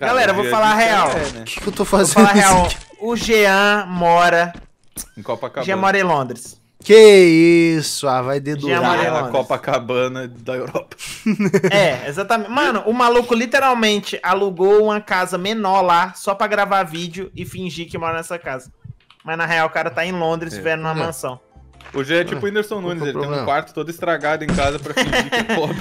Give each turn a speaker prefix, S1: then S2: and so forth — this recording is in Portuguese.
S1: Galera, vou é falar a real. É, né? O que, que eu
S2: tô fazendo? Vou falar real. O Jean mora. Em Copacabana. Jean mora em Londres. Que isso, ah, vai dedurar. É a
S3: Copacabana da Europa. É, exatamente. Mano, o maluco literalmente alugou uma casa menor lá só pra gravar vídeo e fingir que mora nessa casa. Mas na real o cara tá em Londres, é. vivendo numa é. mansão.
S4: O Jean
S5: é tipo o Whindersson Nunes, ele tem um
S3: quarto todo estragado em
S5: casa pra fingir que é pobre.